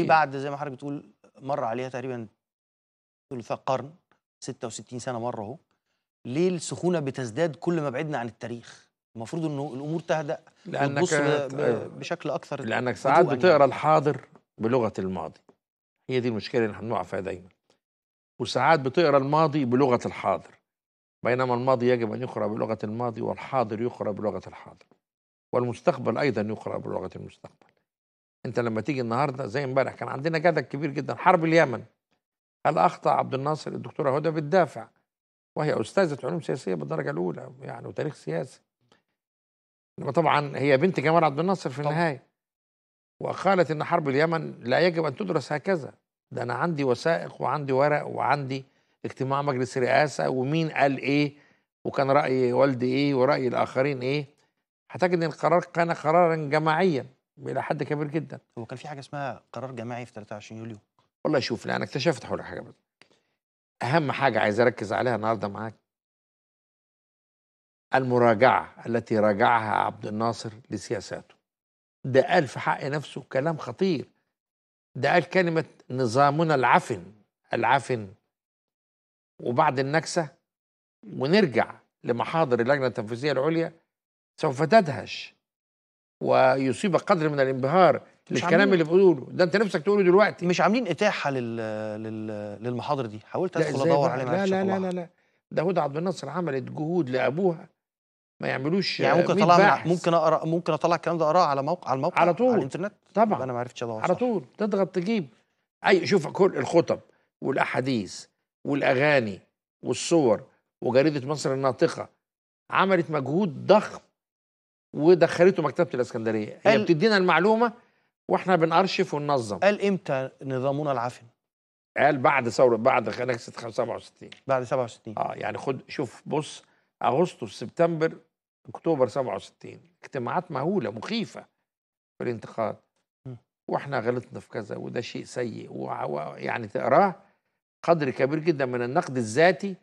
ليه بعد زي ما حضرتك بتقول مر عليها تقريبا قرن 66 سنه مره اهو ليه السخونه بتزداد كل ما بعدنا عن التاريخ المفروض انه الامور تهدا لانك أيوه. بشكل اكثر لانك ساعات يعني. بتقرا الحاضر بلغه الماضي هي دي المشكله اللي احنا بنقع فيها دايما وساعات بتقرا الماضي بلغه الحاضر بينما الماضي يجب ان يقرا بلغه الماضي والحاضر يقرا بلغه الحاضر والمستقبل ايضا يقرا بلغه المستقبل انت لما تيجي النهارده زي امبارح كان عندنا جدل كبير جدا حرب اليمن هل اخطا عبد الناصر الدكتوره هدى بتدافع وهي استاذه علوم سياسيه بالدرجه الاولى يعني وتاريخ سياسي طبعا هي بنت جمال عبد الناصر في النهايه وقالت ان حرب اليمن لا يجب ان تدرس هكذا ده انا عندي وثائق وعندي ورق وعندي اجتماع مجلس رئاسه ومين قال ايه وكان راي والدي ايه وراي الاخرين ايه هتجد ان القرار كان قرارا جماعيا الى حد كبير جدا هو كان في حاجه اسمها قرار جماعي في 23 يوليو والله شوف انا اكتشفت حول حاجه بس اهم حاجه عايز اركز عليها النهارده معاك المراجعه التي راجعها عبد الناصر لسياساته ده قال في حق نفسه كلام خطير ده قال كلمه نظامنا العفن العفن وبعد النكسه ونرجع لمحاضر اللجنه التنفيذيه العليا سوف تدهش ويصيبك قدر من الانبهار للكلام اللي بيقوله ده انت نفسك تقوله دلوقتي مش عاملين اتاحه لل... لل... للمحاضر دي حاولت ادخل ادور عليها لا لا لا لا لا ده هدى عبد الناصر عملت جهود لابوها ما يعملوش يعني ممكن اطلع ممكن اقرا ممكن اطلع الكلام ده اقراه على موقع على الموقع على طول على الانترنت طبعا انا ما عرفتش ادور على طول تضغط تجيب اي شوف كل الخطب والاحاديث والاغاني والصور وجريده مصر الناطقه عملت مجهود ضخم ودخلته مكتبه الاسكندريه هي بتدينا المعلومه واحنا بنارشف وننظم قال امتى نظامنا العفن؟ قال بعد ثوره بعد نكسه 67 بعد 67 اه يعني خد شوف بص اغسطس سبتمبر اكتوبر 67 اجتماعات مهوله مخيفه في الانتقاد واحنا غلطنا في كذا وده شيء سيء ويعني تقراه قدر كبير جدا من النقد الذاتي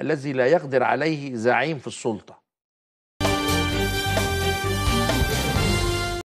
الذي لا يقدر عليه زعيم في السلطه